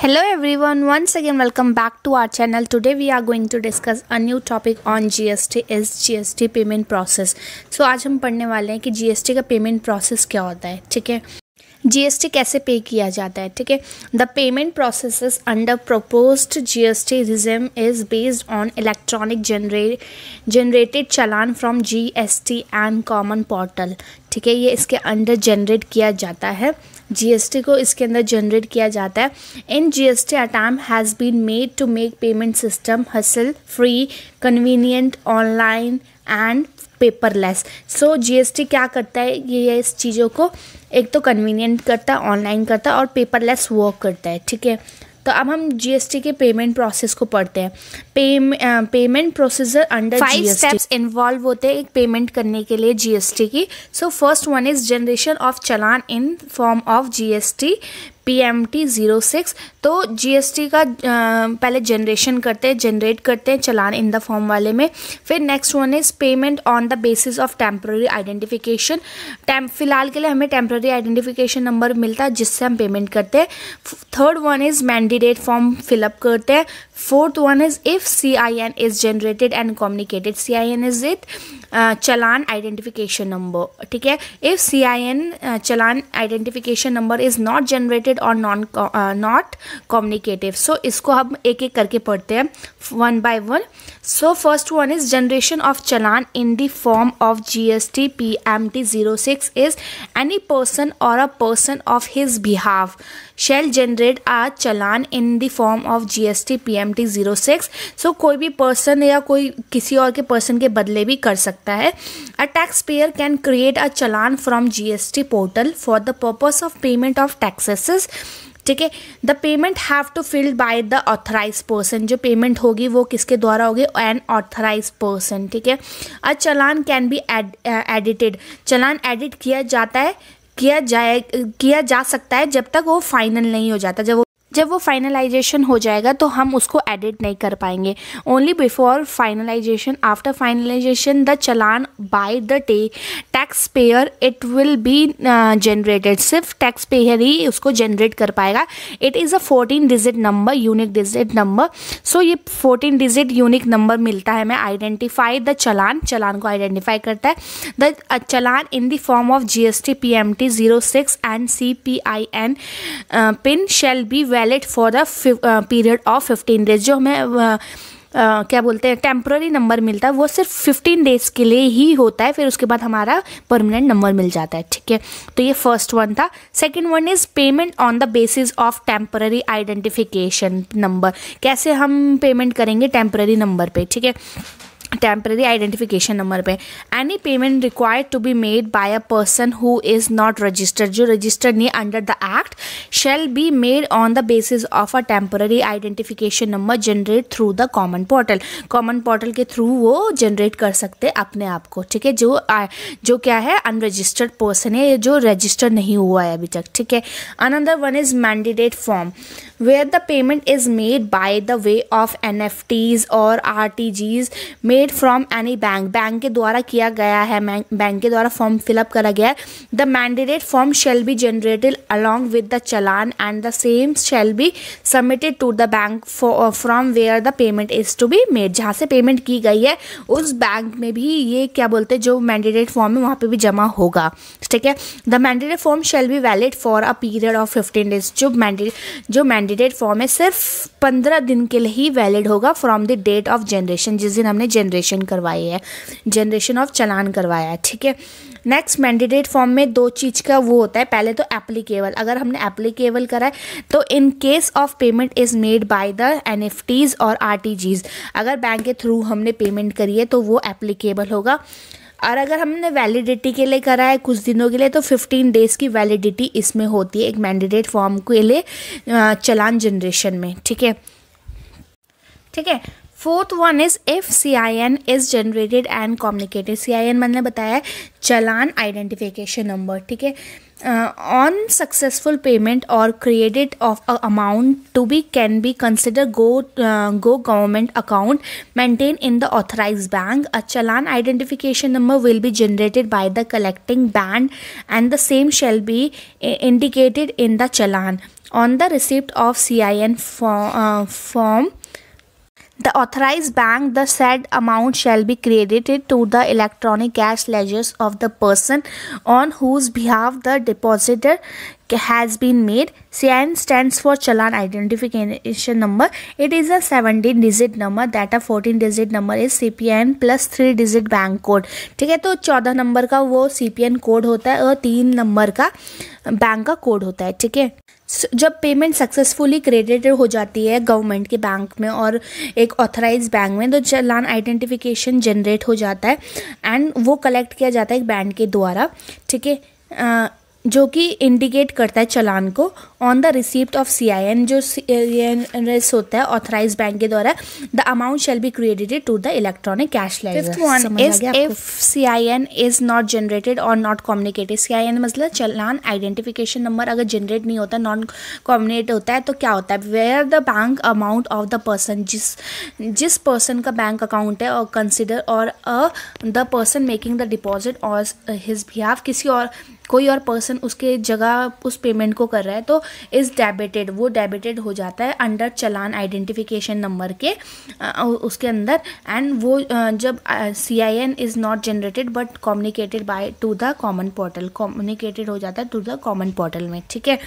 Hello everyone once again welcome back to our channel today we are going to discuss a new topic on GST is GST payment process so आज हम पढ़ने वाले हैं कि GST का payment process क्या होता है ठीक है जीएसटी कैसे पे किया जाता है ठीक है the payment process under S GST regime is based on electronic जनरे generated challan from GST and common portal ठीक है ये इसके अंडर जनरेट किया जाता है जीएसटी को इसके अंदर जनरेट किया जाता है इन जीएसटी अटाम has been made to make payment system hassle free convenient online and paperless so GST क्या करता है ये इस चीज़ों को एक तो कन्वीनियंट करता है ऑनलाइन करता है और पेपरलेस वर्क करता है ठीक है तो अब हम जीएसटी के पेमेंट प्रोसेस को पढ़ते हैं पेम payment procedure under five steps involve होते हैं एक पेमेंट करने के लिए जीएसटी की so first one is generation of challan in form of GST P M T zero six तो जी एस टी का पहले जनरेशन करते हैं जनरेट करते हैं चलान इन द फॉर्म वाले में फिर next one is payment on the basis of temporary identification टेम फिलहाल के लिए हमें टेम्प्रेरी आइडेंटिफिकेशन नंबर मिलता है जिससे हम पेमेंट करते हैं third one is mandate form fill up करते हैं fourth one is if C I N is generated and communicated C I N is इथ चलान आइडेंटिफिकेशन नंबर ठीक है if C I N challan identification number is not generated or non not communicative so इसको हम एक एक करके पढ़ते हैं one by one so first one is generation of challan in the form of G S T P M T zero six is any person or a person of his behalf shall generate a challan in the form of G S T P M seventy zero six so कोई भी person या कोई किसी और के person के बदले भी कर सकता है a tax payer can create a challan from G S T portal for the purpose of payment of taxes ठीक है the payment have to filled by the authorise person जो पेमेंट होगी वो किसके द्वारा होगी एन ऑथराइज पर्सन ठीक है a challan can be edited challan edit किया जाता है किया जाए किया जा सकता है जब तक वो फाइनल नहीं हो जाता जब वो जब वो फाइनलाइजेशन हो जाएगा तो हम उसको एडिट नहीं कर पाएंगे only before finalisation after finalisation the challan by the टे tax payer it will be generated सिर्फ टैक्स पेयर ही उसको जनरेट कर पाएगा it is a fourteen digit number unique digit number so ये फोर्टीन डिजिट यूनिक नंबर मिलता है हमें आइडेंटिफाई द चलान चलान को आइडेंटिफाई करता है the challan in the form of G S T P M T zero six and C P I N PIN shall be valid for the period of fifteen days जो हमें uh, uh, क्या बोलते हैं temporary number मिलता है वो सिर्फ fifteen days के लिए ही होता है फिर उसके बाद हमारा परमानेंट नंबर मिल जाता है ठीक है तो ये फर्स्ट वन था second one is payment on the basis of temporary identification number कैसे हम पेमेंट करेंगे टेम्प्ररी नंबर पे ठीक है टेम्प्रेरी आइडेंटिफिकेशन नंबर पे any payment required to be made by a person who is not registered जो registered नहीं under the act shall be made on the basis of a temporary identification number generate through the common portal common portal के through वो generate कर सकते अपने आप को ठीक है जो जो क्या है अनरजिस्टर्ड पर्सन है जो रजिस्टर्ड नहीं हुआ है अभी तक ठीक है another one is mandate form where the payment is made by the way of N F Ts or R T Gs made paid from any bank bank के द्वारा किया गया है बैंक के द्वारा फॉर्म फिलअप करा गया है the mandated form shall be generated along with the challan and the same shall be submitted to the bank from where the payment is to be made जहाँ से पेमेंट की गई है उस बैंक में भी ये क्या बोलते हैं जो मैंडेटेड फॉर्म है वहाँ पर भी जमा होगा ठीक है the mandated form shall be valid for a period of fifteen days जो मैंडेट जो मैंडेटेड फॉर्म है सिर्फ पंद्रह दिन के लिए ही वैलिड होगा from the date of generation जिस दिन हमने जनरेट जनरेशन करवाई है जनरेशन ऑफ चलान करवाया है ठीक है नेक्स्ट मैंडेटेड फॉर्म में दो चीज़ का वो होता है पहले तो एप्लीकेबल अगर हमने एप्लीकेबल करा है तो in case of payment is made by the N or R अगर बैंक के थ्रू हमने पेमेंट करी है तो वो एप्लीकेबल होगा और अगर हमने वैलिडिटी के लिए करा है कुछ दिनों के लिए तो 15 डेज़ की वैलिडिटी इसमें होती है एक मैंडेटेड फॉर्म के लिए चलान जनरेशन में ठीक है ठीक है fourth one is if C I N is generated and communicated C I N मैंने बताया है चलान आइडेंटिफिकेशन नंबर ठीक है on successful payment or created of amount to be can be consider go go government account maintain in the authorise bank a challan identification number will be generated by the collecting bank and the same shall be indicated in the challan on the receipt of C I N form the authorized bank the said amount shall be credited to the electronic cash ledgers of the person on whose behalf the depositor has been made. CIN stands for Challan Identification Number. It is a 17 digit number that a 14 digit number is CPN plus 3 digit bank code. theek hai to 14 number ka wo CPN code hota hai aur 3 number ka bank ka code hota hai theek hai जब payment successfully credited हो जाती है government के bank में और एक authorise bank में तो चलान आइडेंटिफिकेशन जनरेट हो जाता है एंड वो कलेक्ट किया जाता है एक बैंक के द्वारा ठीक है जो कि इंडिकेट करता है चलान को on the receipt of C I N जो सी एन होता है ऑथराइज बैंक के द्वारा the amount shall be credited to the electronic cash ledger if C I N is not generated or not communicated C I N मतलब challan identification number अगर generate नहीं होता non communicate होता है तो क्या होता है where the bank amount of the person जिस जिस पर्सन का बैंक अकाउंट है और consider or the person making the deposit or his behalf किसी और कोई और पर्सन उसके जगह उस पेमेंट को कर रहा है तो इज़ डेबिटेड वो डेबिटेड हो जाता है अंडर चलान आइडेंटिफिकेशन नंबर के उसके अंदर एंड वो जब C I N is not generated but communicated by to the common portal communicated हो जाता है टू द कॉमन पोर्टल में ठीक है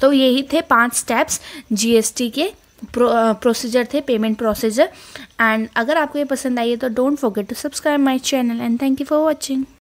तो यही थे पांच स्टेप्स जीएसटी के प्रो, प्रोसीजर थे पेमेंट प्रोसीजर एंड अगर आपको ये पसंद आई है तो don't forget to subscribe my channel and thank you for watching